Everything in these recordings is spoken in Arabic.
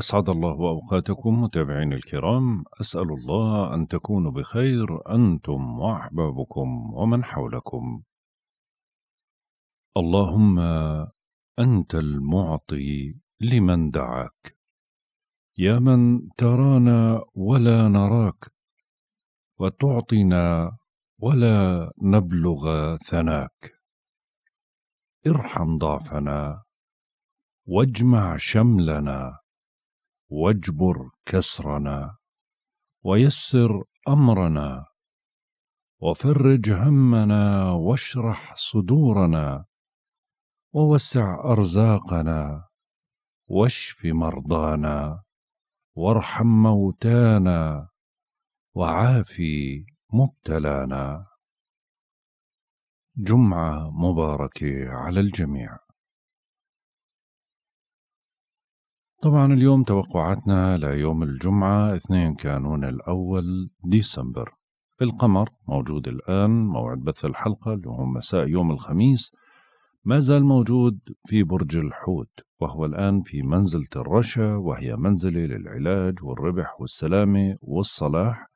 أسعد الله أوقاتكم متابعين الكرام أسأل الله أن تكونوا بخير أنتم وأحبابكم ومن حولكم اللهم أنت المعطي لمن دعاك يا من ترانا ولا نراك وتعطنا ولا نبلغ ثناك ارحم ضعفنا واجمع شملنا واجبر كسرنا ويسر امرنا وفرج همنا واشرح صدورنا ووسع ارزاقنا واشف مرضانا وارحم موتانا وعافي مبتلانا جمعه مباركه على الجميع طبعا اليوم توقعاتنا ليوم الجمعة 2 كانون الأول ديسمبر القمر موجود الآن موعد بث الحلقة اللي هو مساء يوم الخميس ما زال موجود في برج الحوت وهو الآن في منزلة الرشا وهي منزلة للعلاج والربح والسلامة والصلاح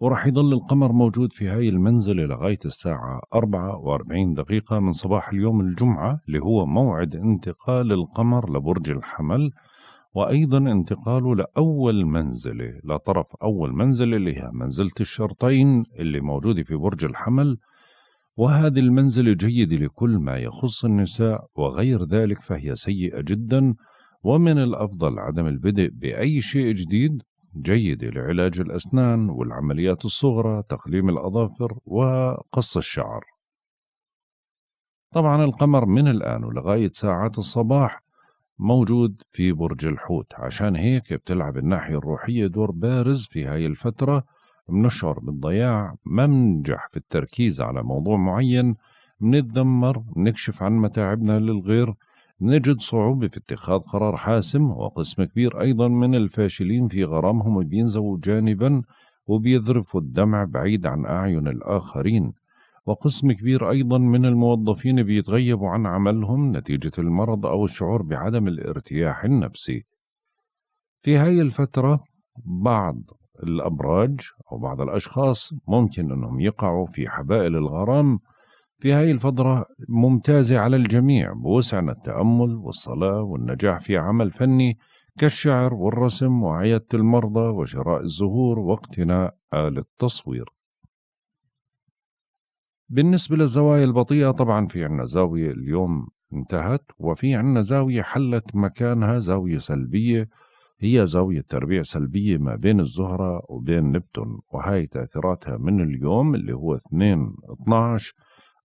ورح يضل القمر موجود في هاي المنزلة لغاية الساعة 44 دقيقة من صباح اليوم الجمعة اللي هو موعد انتقال القمر لبرج الحمل وأيضا انتقاله لأول منزلة لطرف أول منزلة اللي هي منزلة الشرطين اللي موجودة في برج الحمل وهذه المنزلة جيدة لكل ما يخص النساء وغير ذلك فهي سيئة جدا ومن الأفضل عدم البدء بأي شيء جديد جيدة لعلاج الأسنان والعمليات الصغرى تقليم الأظافر وقص الشعر طبعا القمر من الآن ولغاية ساعات الصباح موجود في برج الحوت عشان هيك بتلعب الناحية الروحية دور بارز في هاي الفترة منشعر بالضياع ما منجح في التركيز على موضوع معين منتذمر منكشف عن متاعبنا للغير نجد صعوبة في اتخاذ قرار حاسم وقسم كبير أيضا من الفاشلين في غرامهم بينزووا جانبا وبيذرفوا الدمع بعيد عن أعين الآخرين وقسم كبير أيضا من الموظفين بيتغيبوا عن عملهم نتيجة المرض أو الشعور بعدم الارتياح النفسي في هاي الفترة بعض الأبراج أو بعض الأشخاص ممكن أنهم يقعوا في حبائل الغرام في هاي الفترة ممتازة على الجميع بوسعنا التأمل والصلاة والنجاح في عمل فني كالشعر والرسم وعيادة المرضى وشراء الزهور واقتناء آلة التصوير بالنسبة للزوايا البطيئة طبعا في عنا زاوية اليوم انتهت وفي عنا زاوية حلت مكانها زاوية سلبية هي زاوية تربيع سلبية ما بين الزهرة وبين نبتون وهي تأثيراتها من اليوم اللي هو 2 12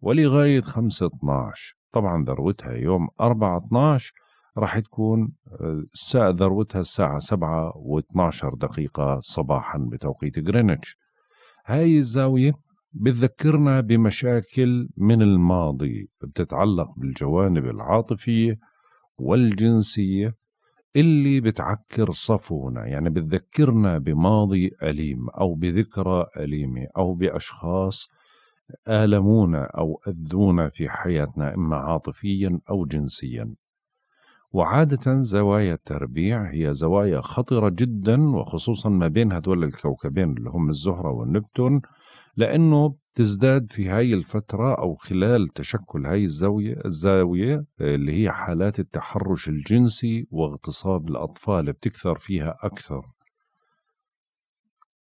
ولغاية 5 12 طبعا ذروتها يوم 4 12 راح تكون آه، ذروتها الساعة 7 و12 دقيقة صباحا بتوقيت جرينتش هاي الزاوية بتذكرنا بمشاكل من الماضي بتتعلق بالجوانب العاطفية والجنسية اللي بتعكر صفونا يعني بتذكرنا بماضي أليم أو بذكرى أليمة أو بأشخاص آلمونا أو أذونا في حياتنا إما عاطفيا أو جنسيا وعادة زوايا التربيع هي زوايا خطرة جدا وخصوصا ما بين هدول الكوكبين اللي هم الزهرة والنبتون لأنه تزداد في هاي الفترة أو خلال تشكل هاي الزاوية الزاوية آه، اللي هي حالات التحرش الجنسي واغتصاب الأطفال بتكثر فيها أكثر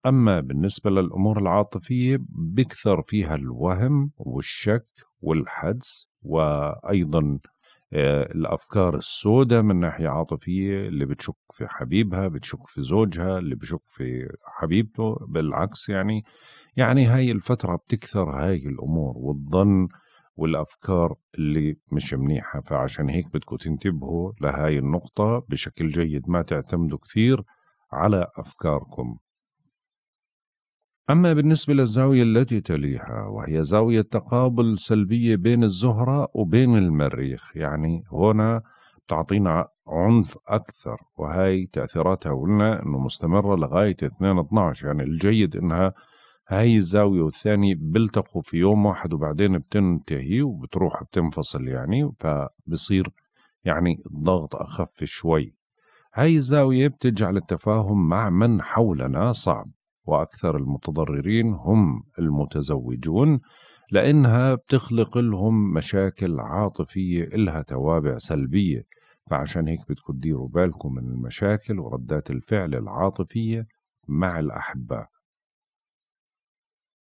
أما بالنسبة للأمور العاطفية بكثر فيها الوهم والشك والحدس وأيضا آه، الأفكار السوداء من ناحية عاطفية اللي بتشك في حبيبها بتشك في زوجها اللي بشك في حبيبته بالعكس يعني يعني هاي الفترة بتكثر هاي الأمور والظن والأفكار اللي مش منيحة فعشان هيك بدكم تنتبهوا لهاي النقطة بشكل جيد ما تعتمدوا كثير على أفكاركم أما بالنسبة للزاوية التي تليها وهي زاوية تقابل سلبية بين الزهرة وبين المريخ يعني هنا تعطينا عنف أكثر وهي تأثيراتها قلنا أنه مستمرة لغاية 2 12 يعني الجيد أنها هاي الزاوية والثانية بيلتقوا في يوم واحد وبعدين بتنتهي وبتروح بتنفصل يعني فبصير يعني الضغط أخف شوي هاي الزاوية بتجعل التفاهم مع من حولنا صعب وأكثر المتضررين هم المتزوجون لأنها بتخلق لهم مشاكل عاطفية إلها توابع سلبية فعشان هيك بدكم تديروا بالكم من المشاكل وردات الفعل العاطفية مع الأحباء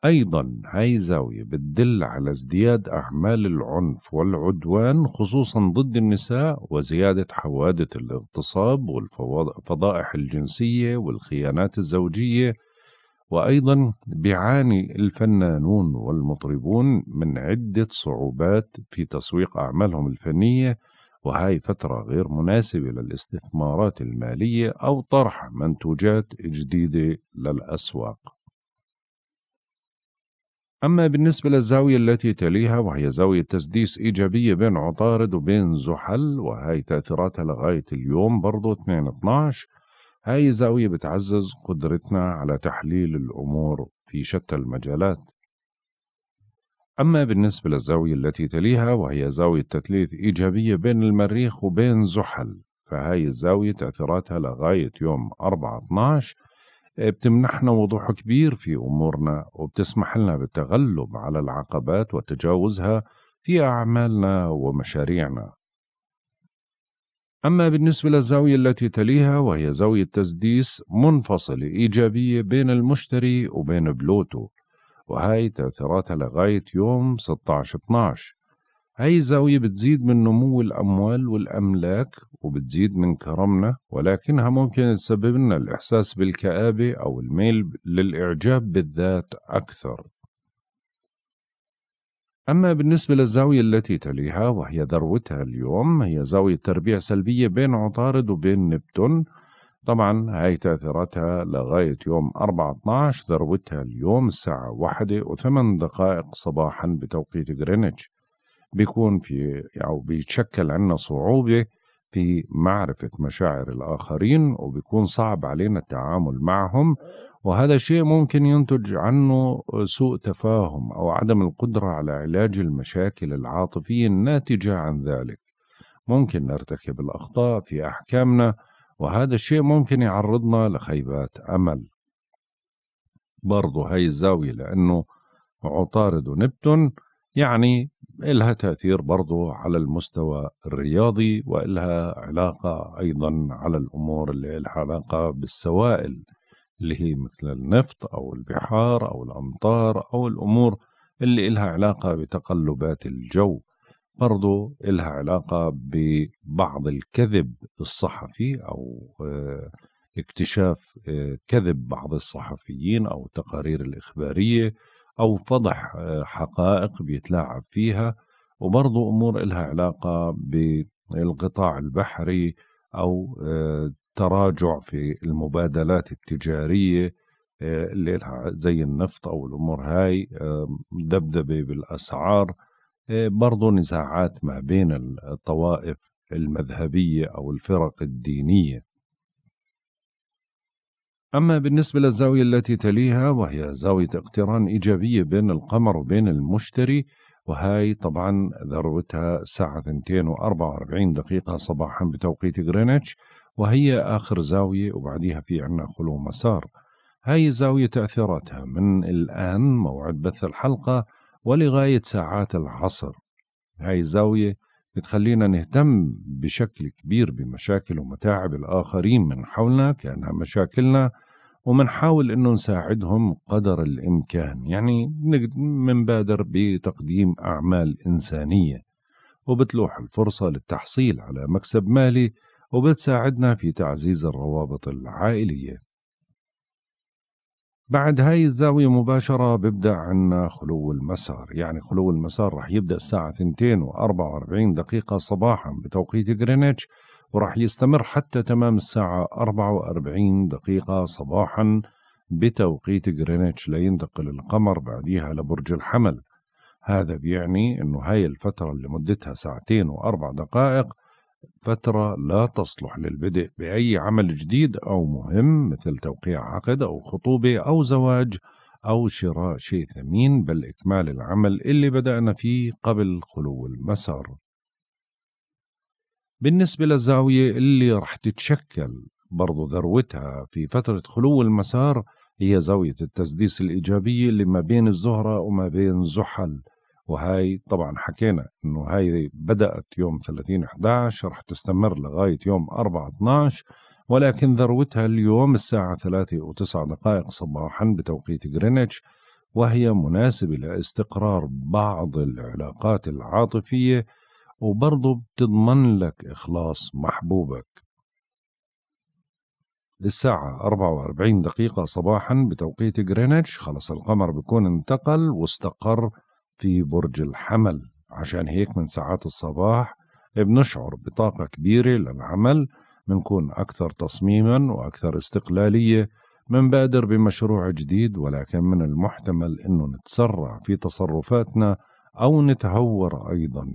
أيضا هاي زاوية بتدل على ازدياد أعمال العنف والعدوان خصوصا ضد النساء وزيادة حوادث الاغتصاب والفضائح الجنسية والخيانات الزوجية وأيضا بيعاني الفنانون والمطربون من عدة صعوبات في تسويق أعمالهم الفنية وهاي فترة غير مناسبة للاستثمارات المالية أو طرح منتوجات جديدة للأسواق أما بالنسبة للزاوية التي تليها وهي زاوية تسديس إيجابية بين عطارد وبين زحل وهي تأثيراتها لغاية اليوم برضو 2-12 هاي زاوية بتعزز قدرتنا على تحليل الأمور في شتى المجالات أما بالنسبة للزاوية التي تليها وهي زاوية تثليث إيجابية بين المريخ وبين زحل فهاي الزاوية تأثيراتها لغاية يوم 4 12 آه، بتمنحنا وضوح كبير في أمورنا وبتسمح لنا بالتغلب على العقبات وتجاوزها في أعمالنا ومشاريعنا أما بالنسبة للزاوية التي تليها وهي زاوية تسديس منفصلة إيجابية بين المشتري وبين بلوتو وهي تأثيراتها لغاية يوم 16 12 هاي الزاوية بتزيد من نمو الأموال والأملاك وبتزيد من كرمنا ولكنها ممكن تسبب لنا الإحساس بالكآبة أو الميل للإعجاب بالذات أكثر أما بالنسبة للزاوية التي تليها وهي ذروتها اليوم هي زاوية تربيع سلبية بين عطارد وبين نبتون طبعا هاي تأثيراتها لغاية يوم 4-12 ذروتها اليوم الساعة واحدة وثمان دقائق صباحا بتوقيت غرينتش بيكون في أو يعني بيتشكل عنا صعوبة في معرفة مشاعر الآخرين وبيكون صعب علينا التعامل معهم وهذا شيء ممكن ينتج عنه سوء تفاهم أو عدم القدرة على علاج المشاكل العاطفية الناتجة عن ذلك ممكن نرتكب الأخطاء في أحكامنا وهذا الشيء ممكن يعرضنا لخيبات أمل برضو هاي الزاوية لأنه عطارد ونبتون يعني إلها تأثير برضو على المستوى الرياضي وإلها علاقة أيضا على الأمور اللي إلها علاقة بالسوائل اللي هي مثل النفط أو البحار أو الأمطار أو الأمور اللي إلها علاقة بتقلبات الجو برضو إلها علاقة ببعض الكذب الصحفي أو آه، اكتشاف آه، كذب بعض الصحفيين أو التقارير الإخبارية أو فضح آه، حقائق بيتلاعب فيها وبرضو أمور إلها علاقة بالقطاع البحري أو آه، تراجع في المبادلات التجارية آه، اللي لها زي النفط أو الأمور هاي ذبذبة بالأسعار برضو نزاعات ما بين الطوائف المذهبية أو الفرق الدينية أما بالنسبة للزاوية التي تليها وهي زاوية اقتران إيجابية بين القمر وبين المشتري وهي طبعا ذروتها الساعة 244 دقيقة صباحا بتوقيت غرينتش وهي آخر زاوية وبعديها في عنا خلو مسار هاي الزاوية تأثيراتها من الآن موعد بث الحلقة ولغاية ساعات العصر هاي الزاوية بتخلينا نهتم بشكل كبير بمشاكل ومتاعب الآخرين من حولنا كأنها مشاكلنا ومنحاول أنه نساعدهم قدر الإمكان يعني منبادر بتقديم أعمال إنسانية وبتلوح الفرصة للتحصيل على مكسب مالي وبتساعدنا في تعزيز الروابط العائلية بعد هاي الزاوية مباشرة بيبدأ عنا خلو المسار يعني خلو المسار رح يبدأ الساعة 2 و44 دقيقة صباحا بتوقيت غرينتش ورح يستمر حتى تمام الساعة 44 دقيقة صباحا بتوقيت غرينتش لينتقل القمر بعديها لبرج الحمل هذا بيعني انه هاي الفترة اللي مدتها ساعتين واربع دقائق فترة لا تصلح للبدء بأي عمل جديد أو مهم مثل توقيع عقد أو خطوبة أو زواج أو شراء شيء ثمين بل إكمال العمل اللي بدأنا فيه قبل خلو المسار بالنسبة للزاوية اللي رح تتشكل برضو ذروتها في فترة خلو المسار هي زاوية التسديس الإيجابية اللي ما بين الزهرة وما بين زحل وهاي طبعا حكينا انه هاي بدات يوم 30 11 رح تستمر لغايه يوم 4 12 ولكن ذروتها اليوم الساعه 3 وتسع دقائق صباحا بتوقيت غرينتش وهي مناسبة لاستقرار بعض العلاقات العاطفية وبرضه بتضمن لك إخلاص محبوبك الساعة 44 دقيقة صباحا بتوقيت غرينتش خلص القمر بيكون انتقل واستقر في برج الحمل عشان هيك من ساعات الصباح بنشعر بطاقة كبيرة للعمل بنكون أكثر تصميما وأكثر استقلالية منبادر بمشروع جديد ولكن من المحتمل أنه نتسرع في تصرفاتنا أو نتهور أيضا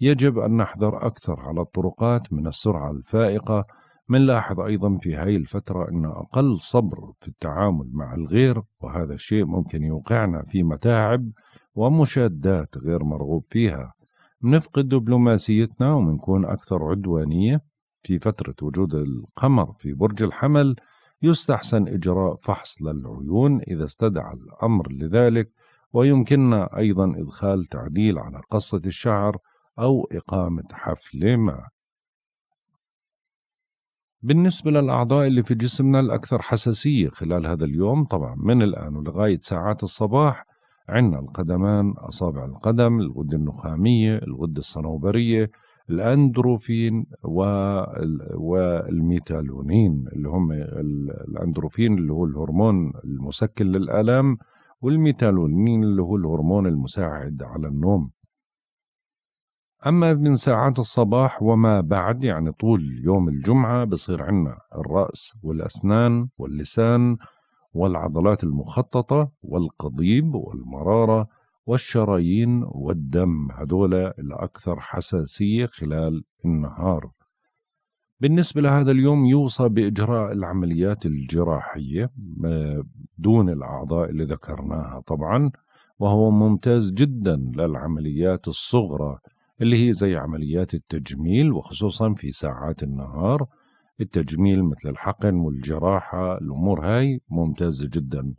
يجب أن نحذر أكثر على الطرقات من السرعة الفائقة منلاحظ أيضا في هاي الفترة أن أقل صبر في التعامل مع الغير وهذا الشيء ممكن يوقعنا في متاعب ومشادات غير مرغوب فيها منفقد دبلوماسيتنا ومنكون أكثر عدوانية في فترة وجود القمر في برج الحمل يستحسن إجراء فحص للعيون إذا استدعى الأمر لذلك ويمكننا أيضا إدخال تعديل على قصة الشعر أو إقامة حفل ما بالنسبة للأعضاء اللي في جسمنا الأكثر حساسية خلال هذا اليوم طبعا من الآن ولغاية ساعات الصباح عندنا القدمان أصابع القدم الغدة النخامية الغدة الصنوبرية الأندروفين والميتالونين اللي هم الأندروفين اللي هو الهرمون المسكن للآلام والميتالونين اللي هو الهرمون المساعد على النوم أما من ساعات الصباح وما بعد يعني طول يوم الجمعة بصير عنا الرأس والأسنان واللسان والعضلات المخططة والقضيب والمرارة والشرايين والدم هذول الأكثر حساسية خلال النهار بالنسبة لهذا اليوم يوصى بإجراء العمليات الجراحية آه، دون الأعضاء اللي ذكرناها طبعا وهو ممتاز جدا للعمليات الصغرى اللي هي زي عمليات التجميل وخصوصا في ساعات النهار التجميل مثل الحقن والجراحة الأمور هاي ممتازة جدا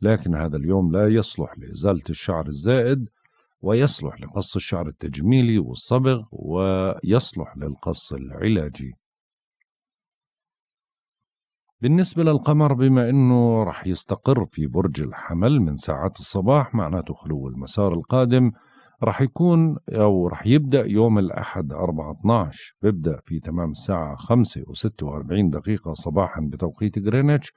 لكن هذا اليوم لا يصلح لإزالة الشعر الزائد ويصلح لقص الشعر التجميلي والصبغ ويصلح للقص العلاجي بالنسبة للقمر بما أنه رح يستقر في برج الحمل من ساعات الصباح معناته خلو المسار القادم راح يكون أو راح يبدأ يوم الأحد 4 12 بيبدأ في تمام الساعة 5 و46 دقيقة صباحا بتوقيت غرينتش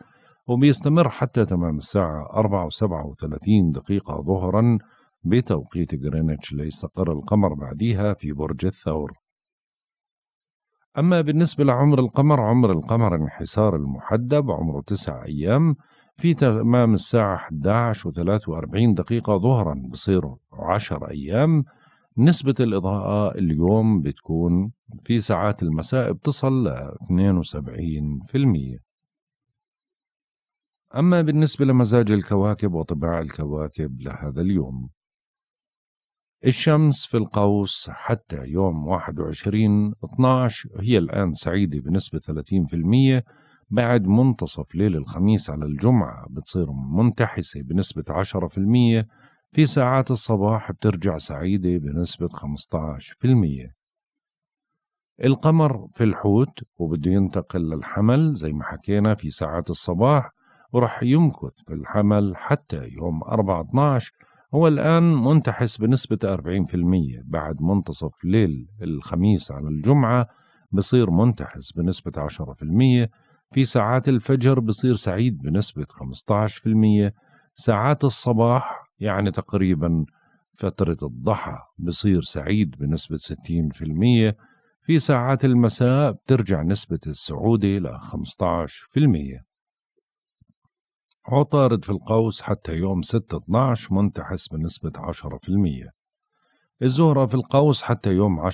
وبيستمر حتى تمام الساعة 4 و37 دقيقة ظهرا بتوقيت غرينتش ليستقر القمر بعديها في برج الثور أما بالنسبة لعمر القمر عمر القمر انحسار المحدب عمره 9 أيام في تمام الساعة 11 و43 دقيقة ظهرا بصير 10 أيام نسبة الإضاءة اليوم بتكون في ساعات المساء بتصل ل 72% أما بالنسبة لمزاج الكواكب وطباع الكواكب لهذا اليوم الشمس في القوس حتى يوم 21 12 هي الآن سعيدة بنسبة 30% بعد منتصف ليل الخميس على الجمعة بتصير منتحسة بنسبة 10% في ساعات الصباح بترجع سعيدة بنسبة 15% القمر في الحوت وبده ينتقل للحمل زي ما حكينا في ساعات الصباح ورح يمكث في الحمل حتى يوم 4 12 هو الآن منتحس بنسبة 40% بعد منتصف ليل الخميس على الجمعة بصير منتحس بنسبة 10% في ساعات الفجر بصير سعيد بنسبة 15% ساعات الصباح يعني تقريبا فترة الضحى بصير سعيد بنسبة 60% في ساعات المساء بترجع نسبة السعودة ل 15% عطارد في القوس حتى يوم 6/12 منتحس بنسبة 10% الزهرة في القوس حتى يوم 10/12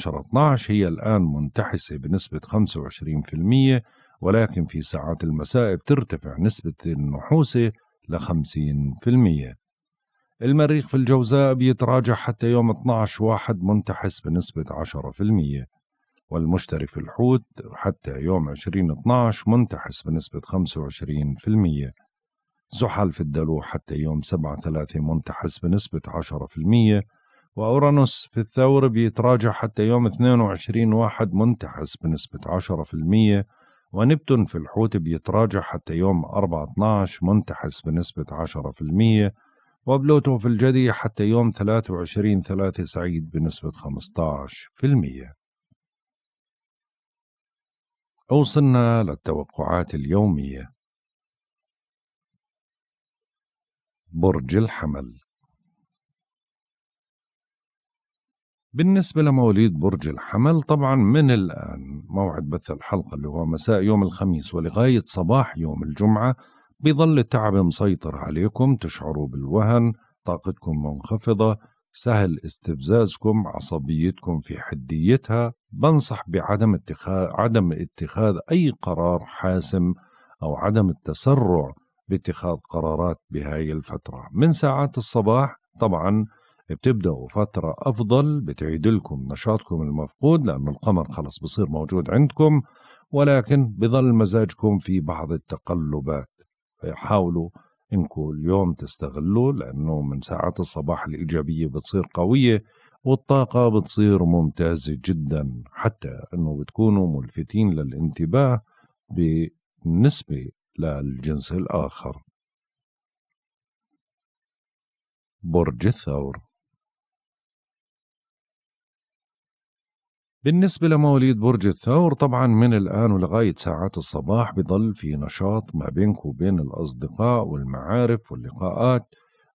هي الآن منتحسة بنسبة 25% ولكن في ساعات المساء بترتفع نسبة النحوسة لخمسين في المية المريخ في الجوزاء بيتراجع حتى يوم 12 واحد منتحس بنسبة 10% والمشتري في الحوت حتى يوم 20 12 منتحس بنسبة 25% زحل في الدلو حتى يوم 7 3 منتحس بنسبة 10% وأورانوس في الثور بيتراجع حتى يوم 22 واحد منتحس بنسبة المية ونبتون في الحوت بيتراجع حتى يوم 4/12 منتحس بنسبة 10% وبلوتو في الجدي حتى يوم 23 3 سعيد بنسبة 15% أوصلنا للتوقعات اليومية برج الحمل بالنسبة لمواليد برج الحمل طبعا من الآن موعد بث الحلقة اللي هو مساء يوم الخميس ولغاية صباح يوم الجمعة بيظل التعب مسيطر عليكم تشعروا بالوهن طاقتكم منخفضة سهل استفزازكم عصبيتكم في حديتها بنصح بعدم اتخاذ عدم اتخاذ أي قرار حاسم أو عدم التسرع باتخاذ قرارات بهاي الفترة من ساعات الصباح طبعا بتبدأوا فترة أفضل بتعيد لكم نشاطكم المفقود لأن القمر خلص بصير موجود عندكم ولكن بظل مزاجكم في بعض التقلبات حاولوا انكم اليوم تستغلوا لأنه من ساعات الصباح الإيجابية بتصير قوية والطاقة بتصير ممتازة جدا حتى أنه بتكونوا ملفتين للانتباه بالنسبة للجنس الآخر برج الثور بالنسبة لمواليد برج الثور طبعا من الآن ولغاية ساعات الصباح بضل في نشاط ما بينك وبين الأصدقاء والمعارف واللقاءات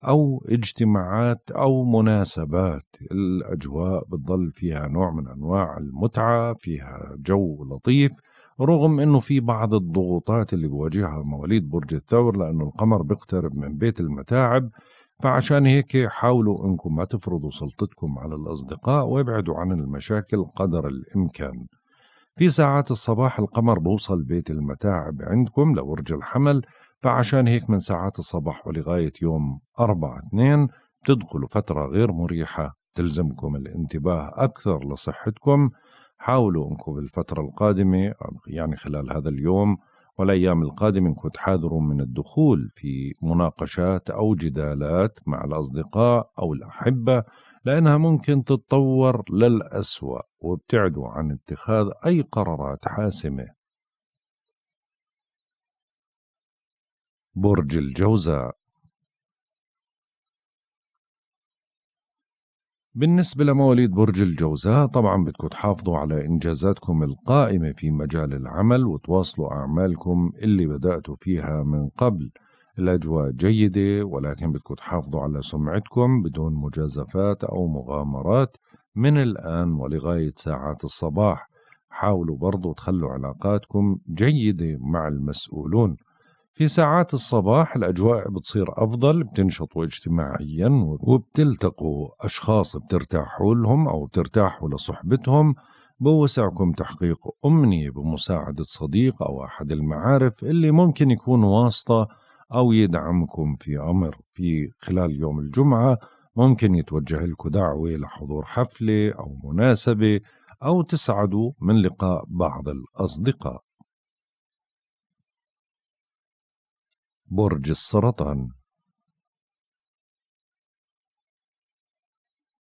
أو اجتماعات أو مناسبات الأجواء بتضل فيها نوع من أنواع المتعة فيها جو لطيف رغم أنه في بعض الضغوطات اللي بواجهها مواليد برج الثور لأنه القمر بيقترب من بيت المتاعب فعشان هيك حاولوا انكم ما تفرضوا سلطتكم على الاصدقاء وابعدوا عن المشاكل قدر الامكان في ساعات الصباح القمر بوصل بيت المتاعب عندكم لورج الحمل فعشان هيك من ساعات الصباح ولغاية يوم 4 2 بتدخلوا فترة غير مريحة تلزمكم الانتباه أكثر لصحتكم حاولوا أنكم بالفترة القادمة يعني خلال هذا اليوم والأيام القادمة كنت حاذروا من الدخول في مناقشات أو جدالات مع الأصدقاء أو الأحبة لأنها ممكن تتطور للأسوأ وابتعدوا عن اتخاذ أي قرارات حاسمة برج الجوزاء بالنسبة لمواليد برج الجوزاء طبعا بدكم تحافظوا على إنجازاتكم القائمة في مجال العمل وتواصلوا أعمالكم اللي بدأتوا فيها من قبل الأجواء جيدة ولكن بدكم تحافظوا على سمعتكم بدون مجازفات أو مغامرات من الآن ولغاية ساعات الصباح حاولوا برضو تخلوا علاقاتكم جيدة مع المسؤولون في ساعات الصباح الأجواء بتصير أفضل بتنشطوا اجتماعيا وبتلتقوا أشخاص بترتاحوا لهم أو بترتاحوا لصحبتهم بوسعكم تحقيق أمنية بمساعدة صديق أو أحد المعارف اللي ممكن يكون واسطة أو يدعمكم في أمر في خلال يوم الجمعة ممكن يتوجه لكم دعوة لحضور حفلة أو مناسبة أو تسعدوا من لقاء بعض الأصدقاء برج السرطان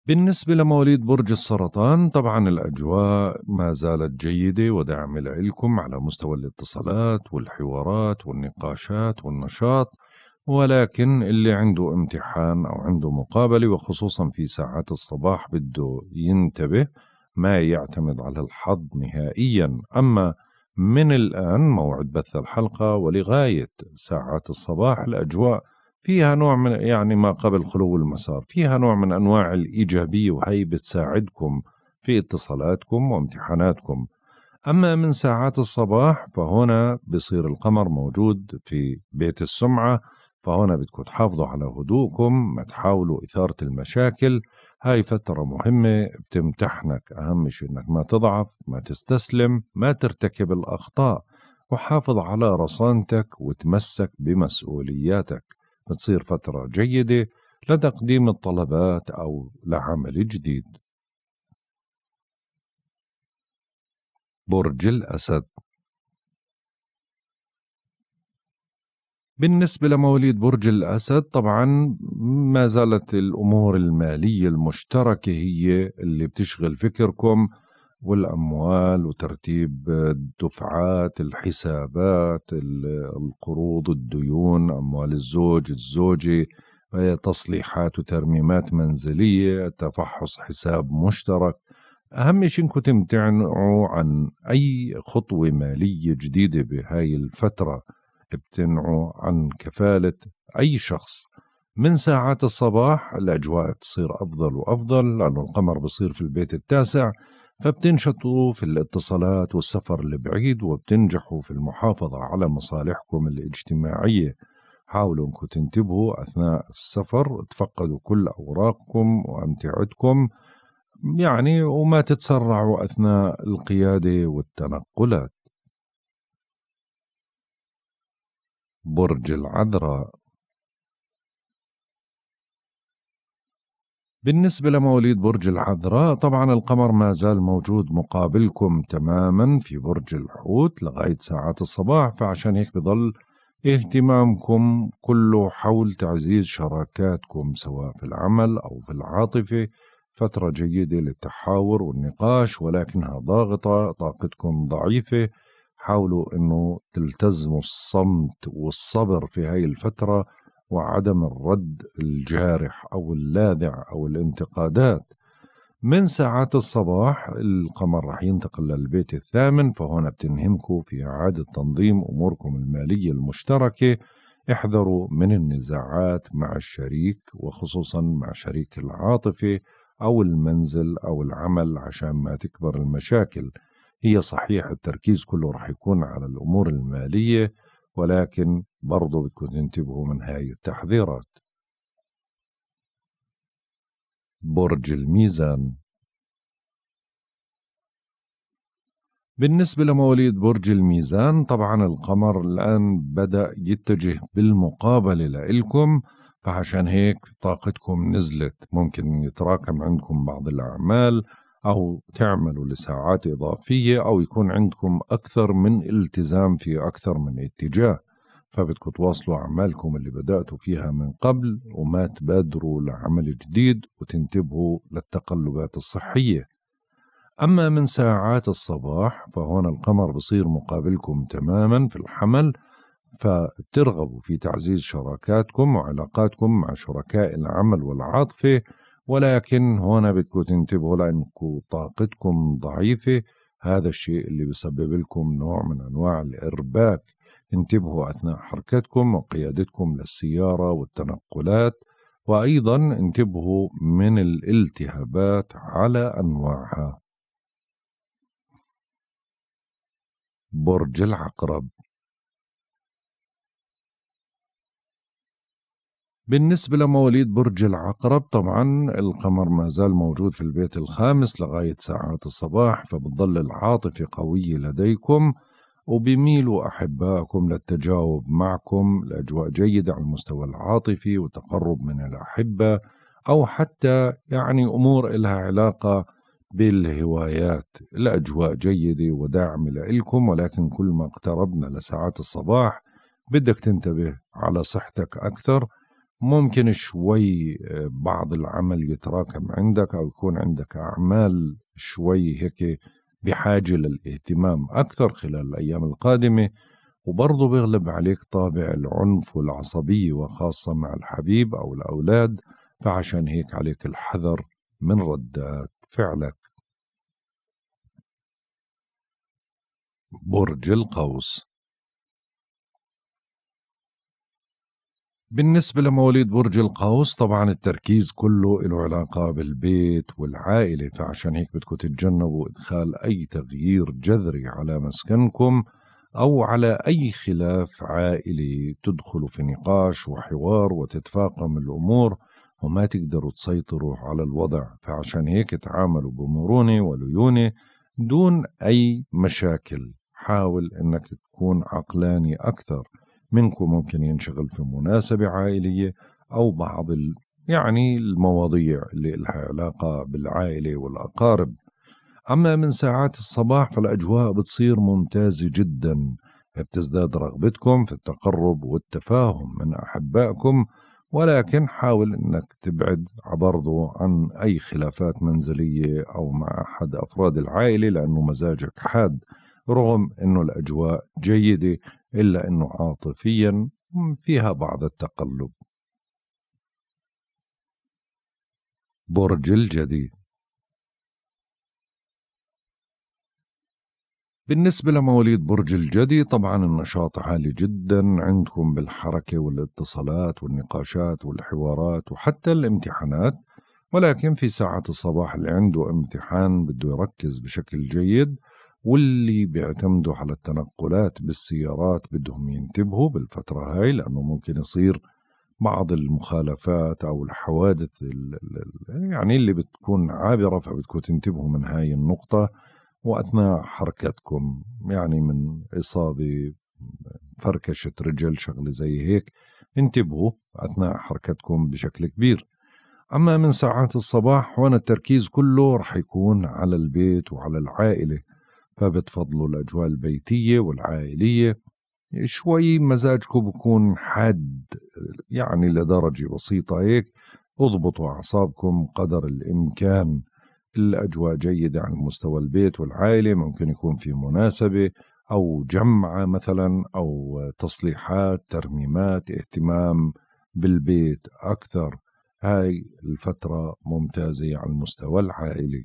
بالنسبة لمواليد برج السرطان طبعا الأجواء ما زالت جيدة ودعم لكم على مستوى الاتصالات والحوارات والنقاشات والنشاط ولكن اللي عنده امتحان أو عنده مقابلة وخصوصا في ساعات الصباح بده ينتبه ما يعتمد على الحظ نهائيا أما من الآن موعد بث الحلقة ولغاية ساعات الصباح الأجواء فيها نوع من يعني ما قبل خلو المسار فيها نوع من أنواع الإيجابية وهي بتساعدكم في اتصالاتكم وامتحاناتكم أما من ساعات الصباح فهنا بصير القمر موجود في بيت السمعة فهنا بدكم تحافظوا على هدوءكم ما تحاولوا إثارة المشاكل هاي فترة مهمة بتمتحنك أهم شيء أنك ما تضعف ما تستسلم ما ترتكب الأخطاء وحافظ على رصانتك وتمسك بمسؤولياتك بتصير فترة جيدة لتقديم الطلبات أو لعمل جديد برج الأسد بالنسبة لمواليد برج الأسد طبعا ما زالت الأمور المالية المشتركة هي اللي بتشغل فكركم والأموال وترتيب الدفعات الحسابات القروض الديون أموال الزوج الزوجة تصليحات وترميمات منزلية تفحص حساب مشترك أهم شيء إنكم تمتنعوا عن أي خطوة مالية جديدة بهاي الفترة بتنعوا عن كفالة أي شخص من ساعات الصباح الأجواء بتصير أفضل وأفضل لأنه القمر بصير في البيت التاسع فبتنشطوا في الاتصالات والسفر البعيد وبتنجحوا في المحافظة على مصالحكم الاجتماعية حاولوا انكم تنتبهوا أثناء السفر تفقدوا كل أوراقكم وأمتعتكم يعني وما تتسرعوا أثناء القيادة والتنقلات برج العذراء بالنسبة لمواليد برج العذراء طبعا القمر ما زال موجود مقابلكم تماما في برج الحوت لغاية ساعات الصباح فعشان هيك بضل اهتمامكم كله حول تعزيز شراكاتكم سواء في العمل أو في العاطفة فترة جيدة للتحاور والنقاش ولكنها ضاغطة طاقتكم ضعيفة حاولوا انه تلتزموا الصمت والصبر في هاي الفتره وعدم الرد الجارح او اللاذع او الانتقادات من ساعات الصباح القمر رح ينتقل للبيت الثامن فهنا بتنهمكم في إعادة تنظيم أموركم المالية المشتركة احذروا من النزاعات مع الشريك وخصوصا مع شريك العاطفة أو المنزل أو العمل عشان ما تكبر المشاكل هي صحيح التركيز كله راح يكون على الأمور المالية ولكن برضو بدكم تنتبهوا من هاي التحذيرات برج الميزان بالنسبة لمواليد برج الميزان طبعا القمر الآن بدأ يتجه بالمقابلة لإلكم فعشان هيك طاقتكم نزلت ممكن يتراكم عندكم بعض الأعمال أو تعملوا لساعات إضافية أو يكون عندكم أكثر من التزام في أكثر من اتجاه فبدكم تواصلوا أعمالكم اللي بدأتوا فيها من قبل وما تبادروا لعمل جديد وتنتبهوا للتقلبات الصحية أما من ساعات الصباح فهون القمر بصير مقابلكم تماما في الحمل فترغبوا في تعزيز شراكاتكم وعلاقاتكم مع شركاء العمل والعاطفة ولكن هنا بدكم تنتبهوا لأنكم طاقتكم ضعيفة هذا الشيء اللي بسبب لكم نوع من أنواع الإرباك انتبهوا أثناء حركتكم وقيادتكم للسيارة والتنقلات وأيضا انتبهوا من الالتهابات على أنواعها برج العقرب بالنسبة لمواليد برج العقرب طبعا القمر ما زال موجود في البيت الخامس لغاية ساعات الصباح فبتظل العاطفة قوية لديكم وبيميلوا أحبائكم للتجاوب معكم لأجواء جيدة على المستوى العاطفي وتقرب من الأحبة أو حتى يعني أمور إلها علاقة بالهوايات الأجواء جيدة وداعمة لإلكم ولكن كل ما اقتربنا لساعات الصباح بدك تنتبه على صحتك أكثر ممكن شوي آه، بعض العمل يتراكم عندك أو يكون عندك أعمال شوي هيك بحاجة للاهتمام أكثر خلال الأيام القادمة وبرضه بيغلب عليك طابع العنف والعصبية وخاصة مع الحبيب أو الأولاد فعشان هيك عليك الحذر من ردات فعلك برج القوس بالنسبة لمواليد برج القوس طبعا التركيز كله له علاقة بالبيت والعائلة فعشان هيك بدكم تتجنبوا إدخال أي تغيير جذري على مسكنكم أو على أي خلاف عائلي تدخلوا في نقاش وحوار وتتفاقم الأمور وما تقدروا تسيطروا على الوضع فعشان هيك تعاملوا بمرونة وليونة دون أي مشاكل حاول أنك تكون عقلاني أكثر منكم ممكن ينشغل في مناسبة عائلية أو بعض ال... يعني المواضيع اللي لها علاقة بالعائلة والأقارب أما من ساعات الصباح فالأجواء بتصير ممتازة جدا بتزداد رغبتكم في التقرب والتفاهم من أحبائكم ولكن حاول أنك تبعد برضو عن أي خلافات منزلية أو مع أحد أفراد العائلة لأنه مزاجك حاد رغم أنه الأجواء جيدة إلا أنه عاطفيا فيها بعض التقلب برج الجدي بالنسبة لمواليد برج الجدي طبعا النشاط عالي جدا عندكم بالحركة والاتصالات والنقاشات والحوارات وحتى الامتحانات ولكن في ساعة الصباح اللي عنده امتحان بده يركز بشكل جيد واللي بيعتمدوا على التنقلات بالسيارات بدهم ينتبهوا بالفترة هاي لأنه ممكن يصير بعض المخالفات أو الحوادث يعني اللي بتكون عابرة فبدكم تنتبهوا من هاي النقطة وأثناء حركتكم يعني من إصابة فركشة رجل شغلة زي هيك انتبهوا أثناء حركتكم بشكل كبير أما من ساعات الصباح وأنا التركيز كله رح يكون على البيت وعلى العائلة فبتفضلوا الأجواء البيتية والعائلية شوي مزاجكم بكون حاد يعني لدرجة بسيطة هيك اضبطوا أعصابكم قدر الإمكان الأجواء جيدة على مستوى البيت والعائلة ممكن يكون في مناسبة أو جمعة مثلا أو تصليحات ترميمات اهتمام بالبيت أكثر هاي الفترة ممتازة على المستوى العائلي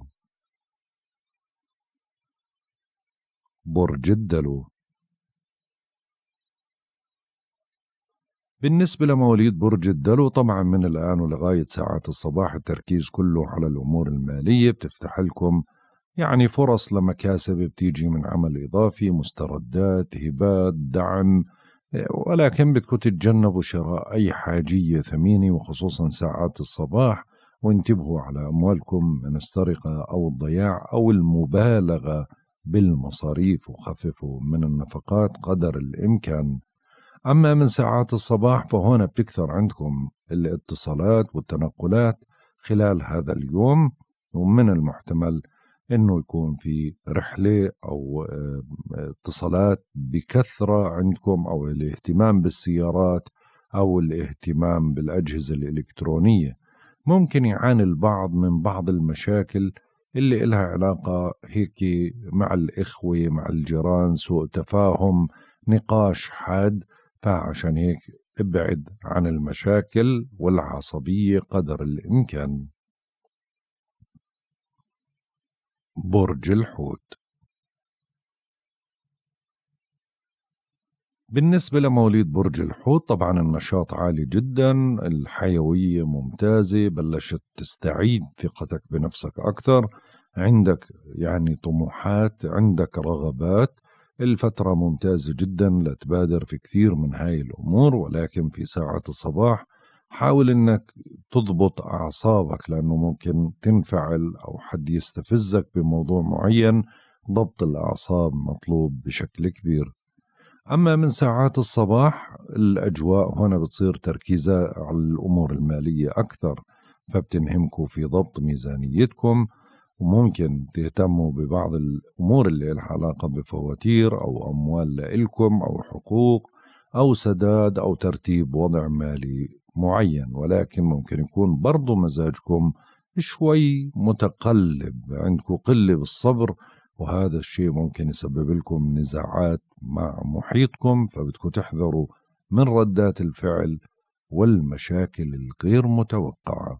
برج الدلو بالنسبة لمواليد برج الدلو طبعا من الآن ولغاية ساعات الصباح التركيز كله على الأمور المالية بتفتح لكم يعني فرص لمكاسب بتيجي من عمل إضافي مستردات هبات دعم ولكن بدكم تتجنبوا شراء أي حاجية ثمينة وخصوصا ساعات الصباح وانتبهوا على أموالكم من السرقة أو الضياع أو المبالغة بالمصاريف وخففوا من النفقات قدر الإمكان أما من ساعات الصباح فهون بتكثر عندكم الاتصالات والتنقلات خلال هذا اليوم ومن المحتمل انه يكون في رحله او اتصالات بكثره عندكم او الاهتمام بالسيارات او الاهتمام بالاجهزه الالكترونيه ممكن يعاني البعض من بعض المشاكل اللي إلها علاقة هيك مع الإخوة مع الجيران سوء تفاهم نقاش حاد فعشان هيك ابعد عن المشاكل والعصبية قدر الإمكان برج الحوت بالنسبة لمواليد برج الحوت طبعا النشاط عالي جدا الحيوية ممتازة بلشت تستعيد ثقتك بنفسك أكثر عندك يعني طموحات عندك رغبات الفترة ممتازة جدا لتبادر في كثير من هاي الأمور ولكن في ساعة الصباح حاول انك تضبط اعصابك لانه ممكن تنفعل او حد يستفزك بموضوع معين ضبط الاعصاب مطلوب بشكل كبير اما من ساعات الصباح الاجواء هنا بتصير تركيزة على الامور الماليه اكثر فبتنهمكم في ضبط ميزانيتكم وممكن تهتموا ببعض الأمور اللي لها علاقة بفواتير أو أموال لإلكم أو حقوق أو سداد أو ترتيب وضع مالي معين ولكن ممكن يكون برضو مزاجكم شوي متقلب عندكم قلة بالصبر وهذا الشيء ممكن يسبب لكم نزاعات مع محيطكم فبدكم تحذروا من ردات الفعل والمشاكل الغير متوقعه